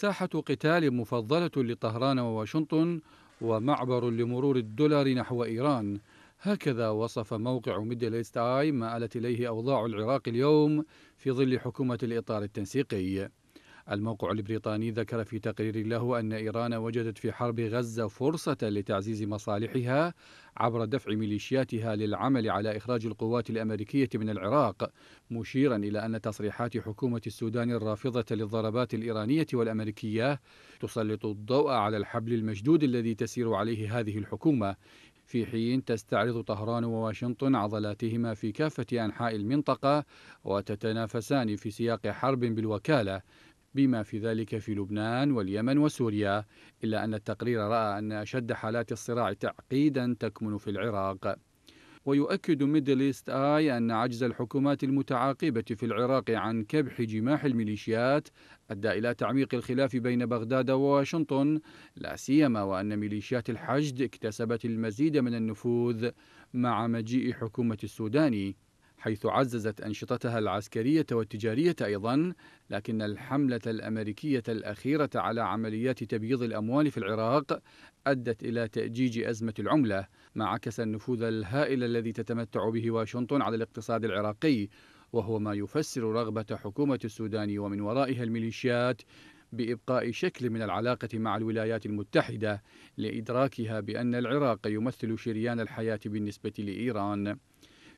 ساحة قتال مفضلة لطهران وواشنطن ومعبر لمرور الدولار نحو إيران هكذا وصف موقع ميدل ايست آي ما آلت إليه أوضاع العراق اليوم في ظل حكومة الإطار التنسيقي الموقع البريطاني ذكر في تقرير له أن إيران وجدت في حرب غزة فرصة لتعزيز مصالحها عبر دفع ميليشياتها للعمل على إخراج القوات الأمريكية من العراق مشيرا إلى أن تصريحات حكومة السودان الرافضة للضربات الإيرانية والأمريكية تسلط الضوء على الحبل المشدود الذي تسير عليه هذه الحكومة في حين تستعرض طهران وواشنطن عضلاتهما في كافة أنحاء المنطقة وتتنافسان في سياق حرب بالوكالة بما في ذلك في لبنان واليمن وسوريا إلا أن التقرير رأى أن أشد حالات الصراع تعقيدا تكمن في العراق ويؤكد ميدل إيست آي أن عجز الحكومات المتعاقبة في العراق عن كبح جماح الميليشيات أدى إلى تعميق الخلاف بين بغداد وواشنطن لا سيما وأن ميليشيات الحشد اكتسبت المزيد من النفوذ مع مجيء حكومة السوداني حيث عززت أنشطتها العسكرية والتجارية أيضا لكن الحملة الأمريكية الأخيرة على عمليات تبييض الأموال في العراق أدت إلى تأجيج أزمة العملة ما عكس النفوذ الهائل الذي تتمتع به واشنطن على الاقتصاد العراقي وهو ما يفسر رغبة حكومة السودان ومن ورائها الميليشيات بإبقاء شكل من العلاقة مع الولايات المتحدة لإدراكها بأن العراق يمثل شريان الحياة بالنسبة لإيران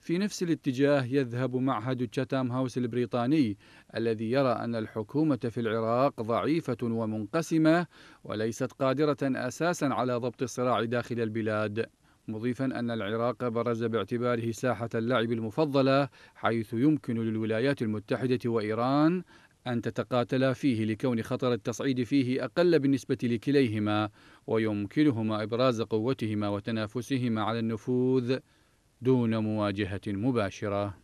في نفس الاتجاه يذهب معهد تشاتام هاوس البريطاني الذي يرى أن الحكومة في العراق ضعيفة ومنقسمة وليست قادرة أساسا على ضبط الصراع داخل البلاد مضيفا أن العراق برز باعتباره ساحة اللعب المفضلة حيث يمكن للولايات المتحدة وإيران أن تتقاتلا فيه لكون خطر التصعيد فيه أقل بالنسبة لكليهما ويمكنهما إبراز قوتهما وتنافسهما على النفوذ دون مواجهة مباشرة